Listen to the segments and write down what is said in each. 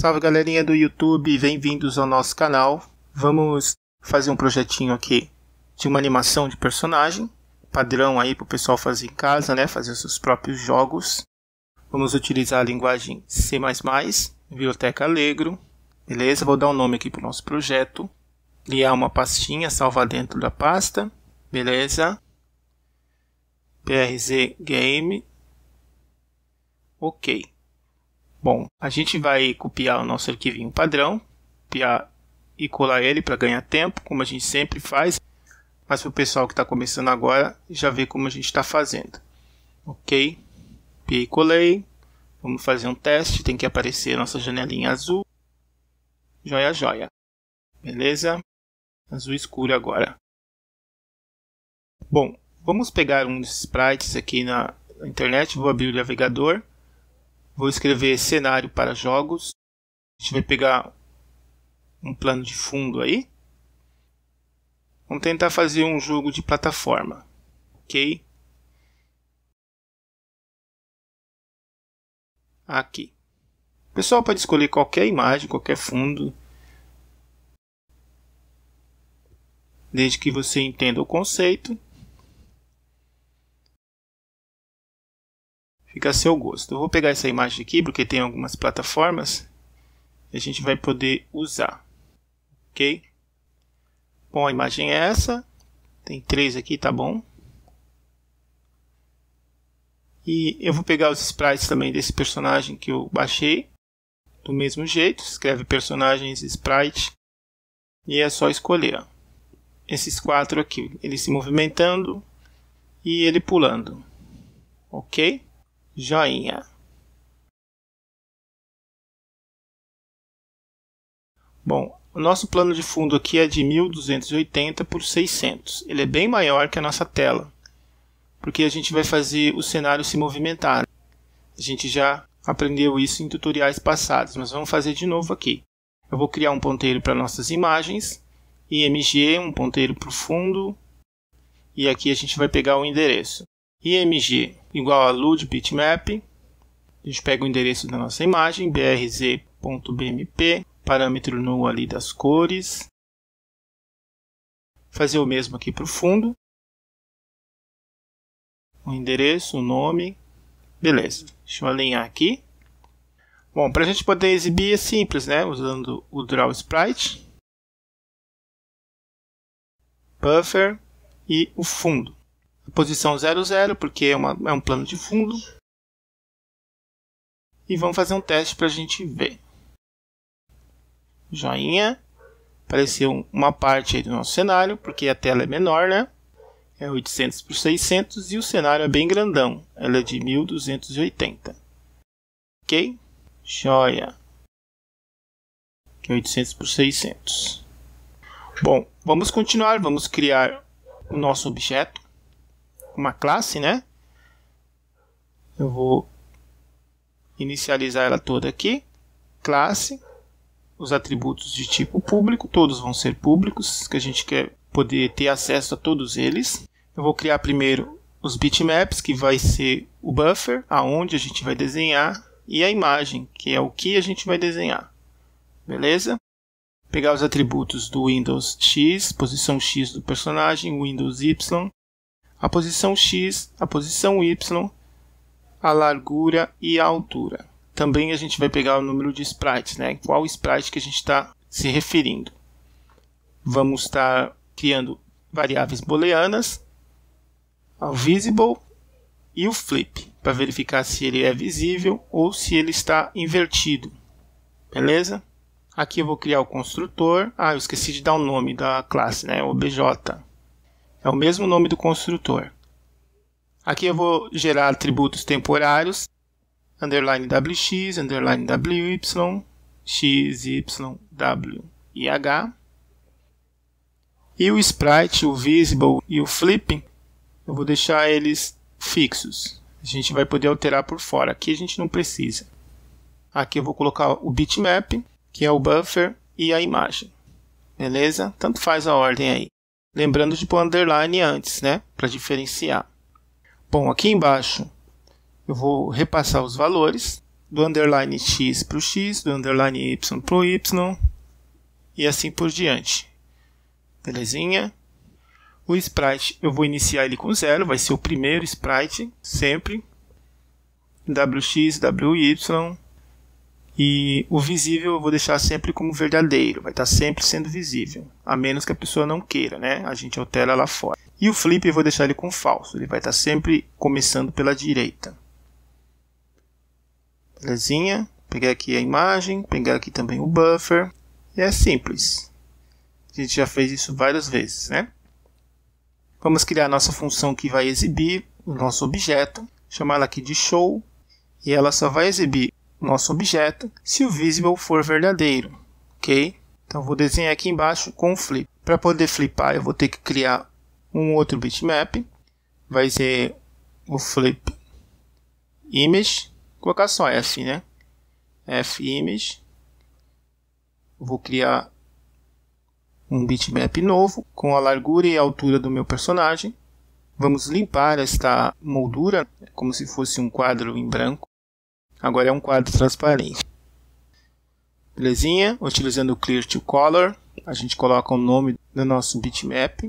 Salve galerinha do YouTube, bem-vindos ao nosso canal. Vamos fazer um projetinho aqui de uma animação de personagem, padrão aí para o pessoal fazer em casa, né? Fazer seus próprios jogos. Vamos utilizar a linguagem C++, biblioteca Allegro, beleza? Vou dar um nome aqui para o nosso projeto. Criar uma pastinha, salvar dentro da pasta, beleza? PRZ Game, ok. Bom, a gente vai copiar o nosso arquivinho padrão, copiar e colar ele para ganhar tempo, como a gente sempre faz, mas para o pessoal que está começando agora já vê como a gente está fazendo. Ok, copiei e colei. Vamos fazer um teste, tem que aparecer nossa janelinha azul. Joia, joia. Beleza? Azul escuro agora. Bom, vamos pegar um dos sprites aqui na internet. Vou abrir o navegador Vou escrever cenário para jogos. A gente vai pegar um plano de fundo aí. Vamos tentar fazer um jogo de plataforma. Ok? Aqui. O pessoal pode escolher qualquer imagem, qualquer fundo. Desde que você entenda o conceito. Fica a seu gosto. Eu vou pegar essa imagem aqui porque tem algumas plataformas e a gente vai poder usar. Ok? Bom, a imagem é essa. Tem três aqui, tá bom. E eu vou pegar os sprites também desse personagem que eu baixei. Do mesmo jeito, escreve personagens, sprite. E é só escolher. Esses quatro aqui. Ele se movimentando e ele pulando. Ok? joinha. Bom, o nosso plano de fundo aqui é de 1280 por 600. Ele é bem maior que a nossa tela, porque a gente vai fazer o cenário se movimentar. A gente já aprendeu isso em tutoriais passados, mas vamos fazer de novo aqui. Eu vou criar um ponteiro para nossas imagens, IMG, um ponteiro para o fundo, e aqui a gente vai pegar o endereço img igual a load bitmap. A gente pega o endereço da nossa imagem, brz.bmp, parâmetro nulo ali das cores. Fazer o mesmo aqui para o fundo. O endereço, o nome. Beleza, deixa eu alinhar aqui. Bom, para a gente poder exibir é simples, né? Usando o draw sprite, buffer e o fundo posição 00, porque é, uma, é um plano de fundo. E vamos fazer um teste para a gente ver. Joinha. Apareceu uma parte aí do nosso cenário, porque a tela é menor, né? É 800 por 600 e o cenário é bem grandão. Ela é de 1280. Ok? Joia. Que é 800 por 600. Bom, vamos continuar. Vamos criar o nosso objeto uma classe, né? Eu vou inicializar ela toda aqui. Classe, os atributos de tipo público, todos vão ser públicos, que a gente quer poder ter acesso a todos eles. Eu vou criar primeiro os bitmaps, que vai ser o buffer, aonde a gente vai desenhar, e a imagem, que é o que a gente vai desenhar. Beleza? Pegar os atributos do Windows X, posição X do personagem, Windows Y, a posição X, a posição Y, a largura e a altura. Também a gente vai pegar o número de sprites, né? Qual sprite que a gente está se referindo? Vamos estar tá criando variáveis booleanas, o visible e o flip, para verificar se ele é visível ou se ele está invertido. Beleza? Aqui eu vou criar o construtor. Ah, eu esqueci de dar o nome da classe, né? O BJ. É o mesmo nome do construtor. Aqui eu vou gerar atributos temporários, underline wx, underline wy, x, y, w e h. E o sprite, o visible e o flipping, eu vou deixar eles fixos. A gente vai poder alterar por fora. Aqui a gente não precisa. Aqui eu vou colocar o bitmap, que é o buffer, e a imagem. Beleza? Tanto faz a ordem aí. Lembrando de pôr underline antes, né? Para diferenciar. Bom, aqui embaixo eu vou repassar os valores do underline x para o x, do underline y para o y e assim por diante. Belezinha? O sprite eu vou iniciar ele com zero, vai ser o primeiro sprite sempre. WX, WY, e o visível eu vou deixar sempre como verdadeiro, vai estar tá sempre sendo visível, a menos que a pessoa não queira, né? A gente altera lá fora. E o flip eu vou deixar ele com falso, ele vai estar tá sempre começando pela direita. Belezinha? Pegar aqui a imagem, pegar aqui também o buffer. E é simples. A gente já fez isso várias vezes, né? Vamos criar a nossa função que vai exibir o nosso objeto, chamar ela aqui de show, e ela só vai exibir nosso objeto se o visible for verdadeiro, ok? Então vou desenhar aqui embaixo com o flip. Para poder flipar eu vou ter que criar um outro bitmap, vai ser o flip image, vou colocar só F, né? F image, vou criar um bitmap novo com a largura e a altura do meu personagem. Vamos limpar esta moldura como se fosse um quadro em branco. Agora é um quadro transparente. Belezinha? Utilizando o Clear to Color, a gente coloca o nome do nosso bitmap,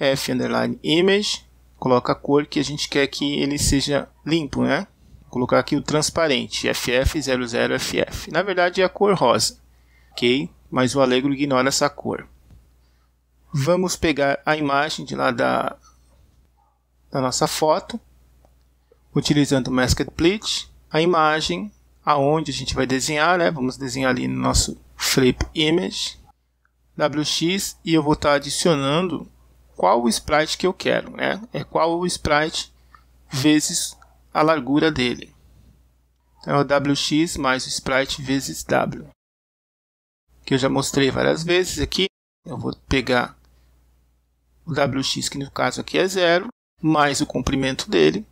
F underline image, coloca a cor que a gente quer que ele seja limpo, né? Vou colocar aqui o transparente, FF00FF. Na verdade é a cor rosa, ok? Mas o Alegro ignora essa cor. Vamos pegar a imagem de lá da, da nossa foto, utilizando o Masked Bleach, a imagem aonde a gente vai desenhar, né? Vamos desenhar ali no nosso flip image wx e eu vou estar tá adicionando qual o sprite que eu quero, né? É qual o sprite vezes a largura dele. Então, é o wx mais o sprite vezes w. Que eu já mostrei várias vezes aqui. Eu vou pegar o wx, que no caso aqui é zero, mais o comprimento dele,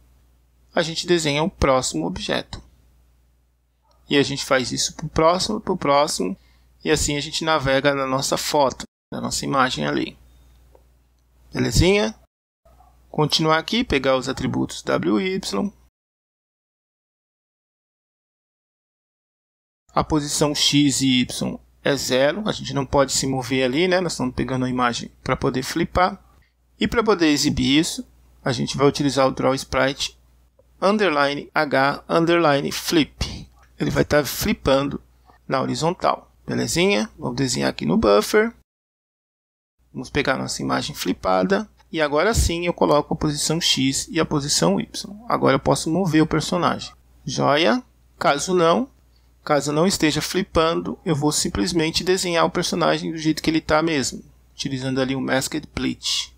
a gente desenha o próximo objeto. E a gente faz isso para o próximo, para o próximo, e assim a gente navega na nossa foto, na nossa imagem ali. Belezinha? Continuar aqui, pegar os atributos WY. A posição X e Y é zero, a gente não pode se mover ali, né? Nós estamos pegando a imagem para poder flipar. E para poder exibir isso, a gente vai utilizar o Draw Sprite underline H underline flip. Ele vai estar tá flipando na horizontal. Belezinha? Vamos desenhar aqui no buffer. Vamos pegar nossa imagem flipada. E agora sim eu coloco a posição X e a posição Y. Agora eu posso mover o personagem. Joia? Caso não, caso não esteja flipando, eu vou simplesmente desenhar o personagem do jeito que ele está mesmo. Utilizando ali o um Masked Bleach.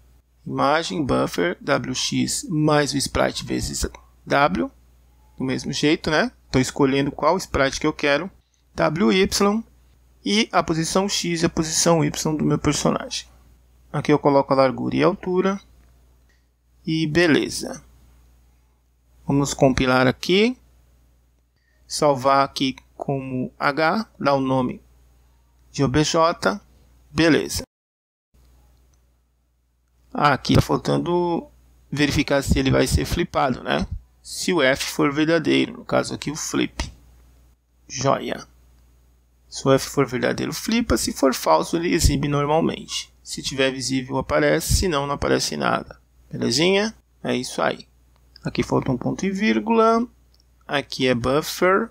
Imagem, buffer, WX, mais o sprite vezes W, do mesmo jeito, né? Estou escolhendo qual sprite que eu quero, WY e a posição X e a posição Y do meu personagem. Aqui eu coloco a largura e a altura. E beleza. Vamos compilar aqui. Salvar aqui como H, dar o nome de OBJ. Beleza. Aqui está faltando verificar se ele vai ser flipado, né? se o F for verdadeiro, no caso aqui o flip. Joia. Se o F for verdadeiro, flipa. Se for falso, ele exibe normalmente. Se tiver visível, aparece. Se não, não aparece nada. Belezinha? É isso aí. Aqui falta um ponto e vírgula. Aqui é buffer.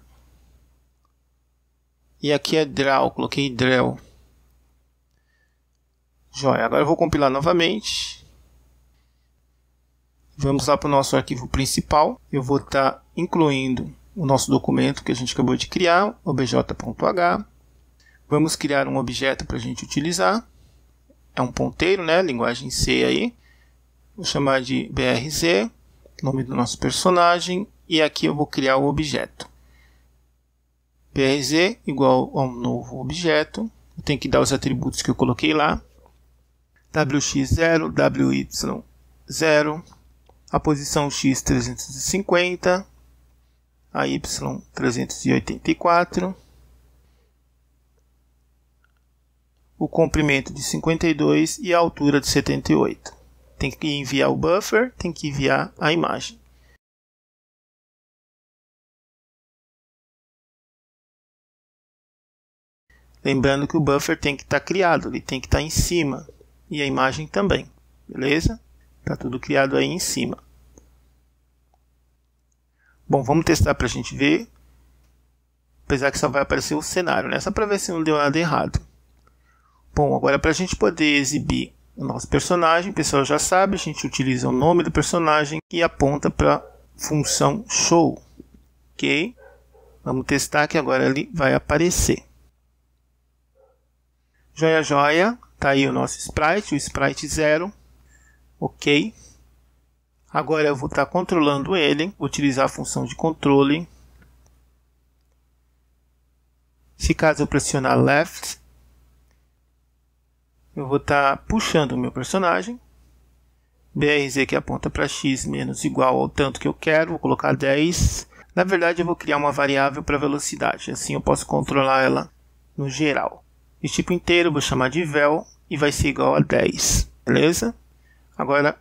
E aqui é draw. Coloquei draw. Joia. Agora eu vou compilar novamente. Vamos lá para o nosso arquivo principal. Eu vou estar tá incluindo o nosso documento que a gente acabou de criar, obj.h. Vamos criar um objeto para a gente utilizar. É um ponteiro, né? Linguagem C aí. Vou chamar de brz, nome do nosso personagem. E aqui eu vou criar o objeto. brz igual a um novo objeto. Eu tenho que dar os atributos que eu coloquei lá. wx0, wy0, a posição X 350, a Y 384, o comprimento de 52 e a altura de 78. Tem que enviar o buffer, tem que enviar a imagem. Lembrando que o buffer tem que estar tá criado, ele tem que estar tá em cima e a imagem também, beleza? Tá tudo criado aí em cima. Bom, vamos testar para a gente ver. Apesar que só vai aparecer o cenário, né? Só para ver se não deu nada errado. Bom, agora para a gente poder exibir o nosso personagem, o pessoal já sabe, a gente utiliza o nome do personagem e aponta para função show. Ok? Vamos testar que agora ele vai aparecer. Joia, joia. Tá aí o nosso sprite, o sprite 0. OK. Agora eu vou estar tá controlando ele, utilizar a função de controle. Se caso eu pressionar left, eu vou estar tá puxando o meu personagem. BRZ que aponta para x menos igual ao tanto que eu quero, vou colocar 10. Na verdade, eu vou criar uma variável para velocidade, assim eu posso controlar ela no geral. Esse tipo inteiro eu vou chamar de vel e vai ser igual a 10, beleza? Agora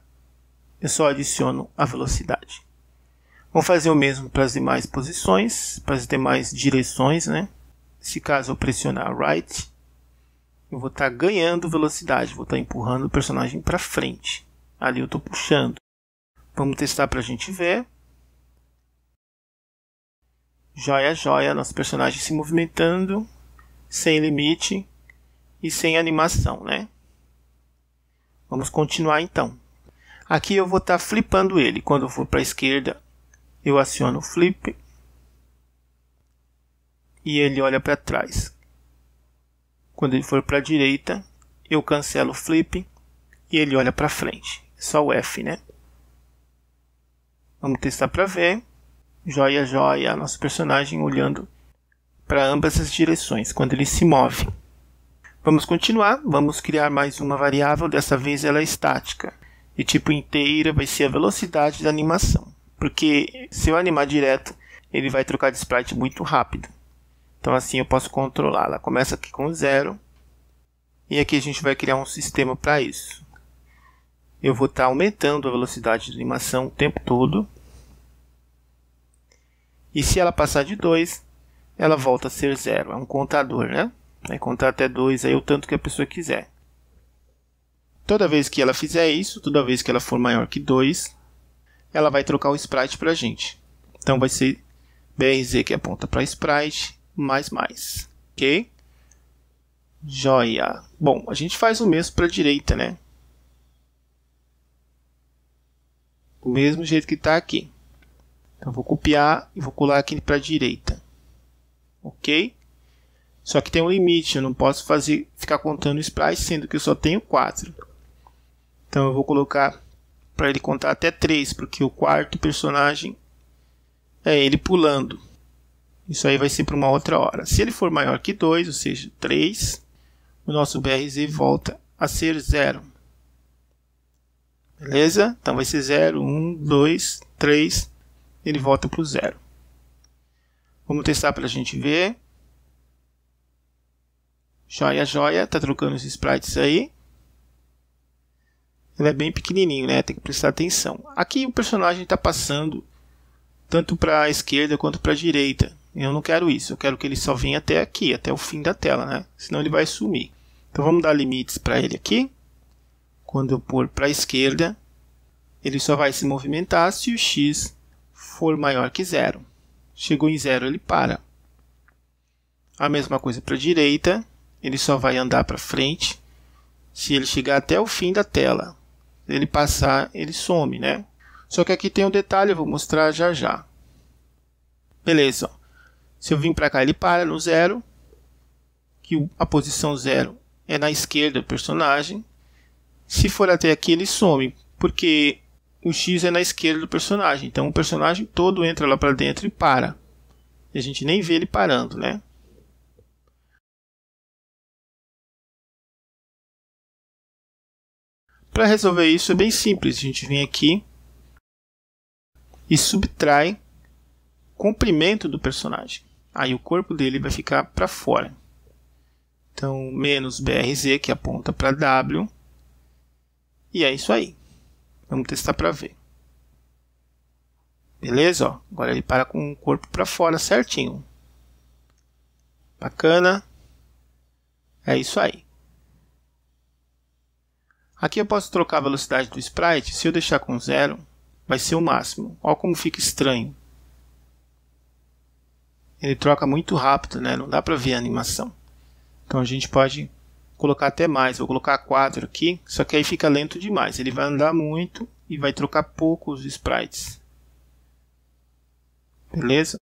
eu só adiciono a velocidade. Vou fazer o mesmo para as demais posições, para as demais direções, né? Se caso eu pressionar right, eu vou estar tá ganhando velocidade, vou estar tá empurrando o personagem para frente. Ali eu estou puxando. Vamos testar para a gente ver. Joia, joia, nosso personagem se movimentando, sem limite e sem animação, né? Vamos continuar então. Aqui eu vou estar tá flipando ele. Quando eu for para a esquerda, eu aciono o flip. E ele olha para trás. Quando ele for para a direita, eu cancelo o flip e ele olha para frente. Só o F, né? Vamos testar para ver. Joia, joia, nosso personagem olhando para ambas as direções quando ele se move. Vamos continuar, vamos criar mais uma variável, dessa vez ela é estática. De tipo inteira vai ser a velocidade da animação, porque se eu animar direto, ele vai trocar de sprite muito rápido. Então assim eu posso controlar. Ela começa aqui com zero. E aqui a gente vai criar um sistema para isso. Eu vou estar tá aumentando a velocidade da animação o tempo todo. E se ela passar de 2, ela volta a ser zero. É um contador, né? Né? Contar até dois aí o tanto que a pessoa quiser. Toda vez que ela fizer isso, toda vez que ela for maior que 2, ela vai trocar o sprite para a gente. Então vai ser BRZ que aponta para sprite, mais mais, ok? Joia! Bom, a gente faz o mesmo para a direita, né? O mesmo jeito que está aqui. Então vou copiar e vou colar aqui para a direita, ok? Só que tem um limite, eu não posso fazer ficar contando sprites sendo que eu só tenho 4. Então eu vou colocar para ele contar até 3, porque o quarto personagem é ele pulando. Isso aí vai ser para uma outra hora. Se ele for maior que 2, ou seja, 3, o nosso BRZ volta a ser 0. Beleza? Então vai ser 0, 1, 2, 3, ele volta para o 0. Vamos testar para a gente ver. Joia, joia. Tá trocando os sprites aí. Ele é bem pequenininho, né? Tem que prestar atenção. Aqui o personagem está passando tanto para a esquerda quanto para a direita. Eu não quero isso. Eu quero que ele só venha até aqui, até o fim da tela, né? Senão ele vai sumir. Então vamos dar limites para ele aqui. Quando eu pôr para a esquerda, ele só vai se movimentar se o x for maior que zero. Chegou em zero, ele para. A mesma coisa para a direita ele só vai andar para frente se ele chegar até o fim da tela. Se ele passar, ele some, né? Só que aqui tem um detalhe, eu vou mostrar já já. Beleza. Se eu vim para cá, ele para no zero, que a posição zero é na esquerda do personagem. Se for até aqui, ele some, porque o X é na esquerda do personagem. Então o personagem todo entra lá para dentro e para. E a gente nem vê ele parando, né? Para resolver isso é bem simples, a gente vem aqui e subtrai comprimento do personagem. Aí o corpo dele vai ficar para fora. Então, menos BRZ que aponta para W. E é isso aí. Vamos testar para ver. Beleza? Ó, agora ele para com o corpo para fora certinho. Bacana. É isso aí. Aqui eu posso trocar a velocidade do sprite, se eu deixar com zero, vai ser o máximo. Olha como fica estranho. Ele troca muito rápido, né? não dá para ver a animação. Então a gente pode colocar até mais, vou colocar 4 aqui, só que aí fica lento demais. Ele vai andar muito e vai trocar poucos sprites. Beleza?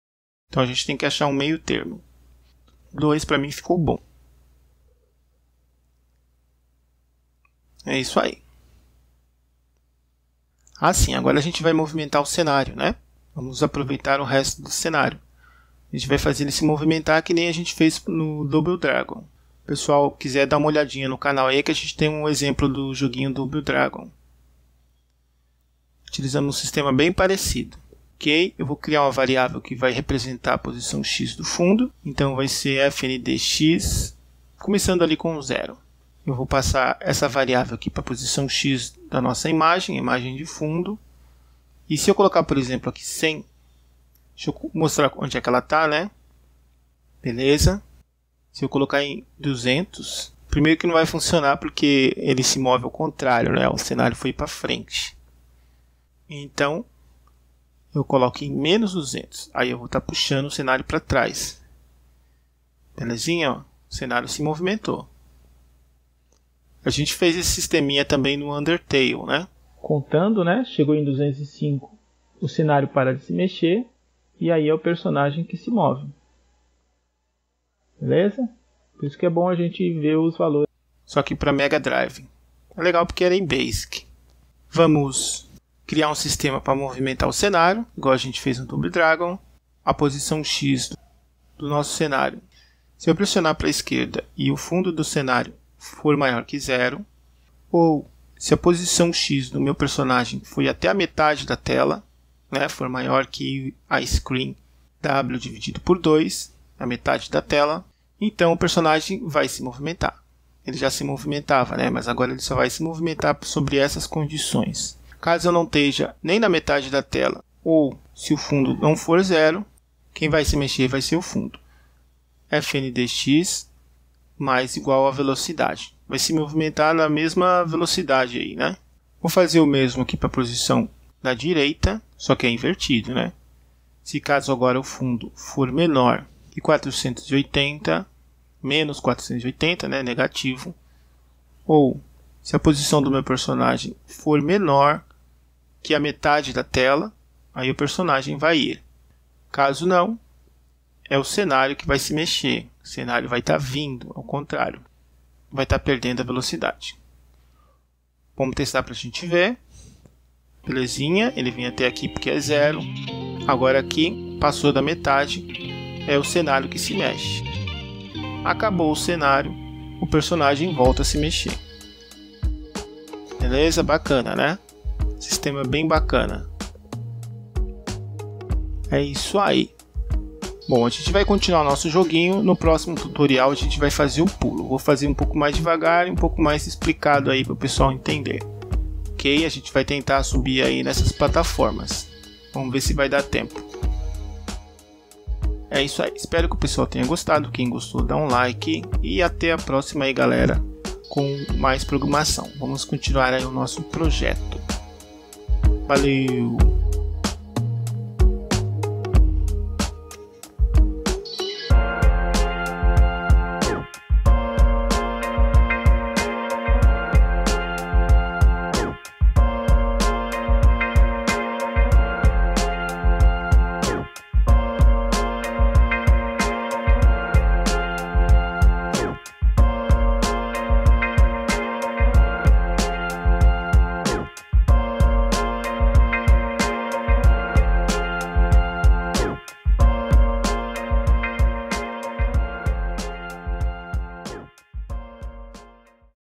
Então a gente tem que achar um meio termo. 2 para mim ficou bom. É isso aí. Assim, agora a gente vai movimentar o cenário, né? Vamos aproveitar o resto do cenário. A gente vai fazer ele se movimentar que nem a gente fez no Double Dragon. O pessoal quiser dar uma olhadinha no canal aí que a gente tem um exemplo do joguinho Double Dragon. Utilizando um sistema bem parecido. Ok, eu vou criar uma variável que vai representar a posição x do fundo. Então vai ser fndx, começando ali com 0 eu vou passar essa variável aqui para a posição X da nossa imagem, imagem de fundo. E se eu colocar, por exemplo, aqui 100, deixa eu mostrar onde é que ela está, né? Beleza. Se eu colocar em 200, primeiro que não vai funcionar porque ele se move ao contrário, né? O cenário foi para frente. Então, eu coloco em menos 200. Aí eu vou estar tá puxando o cenário para trás. Belezinha? Ó? O cenário se movimentou. A gente fez esse sisteminha também no Undertale, né? Contando, né? Chegou em 205, o cenário para de se mexer e aí é o personagem que se move. Beleza? Por isso que é bom a gente ver os valores. Só que para Mega Drive. É legal porque era em Basic. Vamos criar um sistema para movimentar o cenário, igual a gente fez no Double Dragon. A posição X do nosso cenário. Se eu pressionar para a esquerda e o fundo do cenário for maior que zero, ou se a posição X do meu personagem foi até a metade da tela, né, for maior que a screen W dividido por 2, a metade da tela, então o personagem vai se movimentar. Ele já se movimentava, né, mas agora ele só vai se movimentar sobre essas condições. Caso eu não esteja nem na metade da tela, ou se o fundo não for zero, quem vai se mexer vai ser o fundo. FNDX mais igual a velocidade. Vai se movimentar na mesma velocidade aí, né? Vou fazer o mesmo aqui para a posição da direita, só que é invertido, né? Se caso agora o fundo for menor que 480, menos 480, né, negativo, ou se a posição do meu personagem for menor que a metade da tela, aí o personagem vai ir. Caso não, é o cenário que vai se mexer. O cenário vai estar tá vindo, ao contrário, vai estar tá perdendo a velocidade. Vamos testar para a gente ver. Belezinha, ele vinha até aqui porque é zero. Agora aqui, passou da metade, é o cenário que se mexe. Acabou o cenário, o personagem volta a se mexer. Beleza? Bacana, né? Sistema bem bacana. É isso aí. Bom, a gente vai continuar nosso joguinho. No próximo tutorial a gente vai fazer o pulo. Vou fazer um pouco mais devagar e um pouco mais explicado aí para o pessoal entender. Ok? A gente vai tentar subir aí nessas plataformas. Vamos ver se vai dar tempo. É isso aí. Espero que o pessoal tenha gostado. Quem gostou, dá um like. E até a próxima aí, galera. Com mais programação. Vamos continuar aí o nosso projeto. Valeu!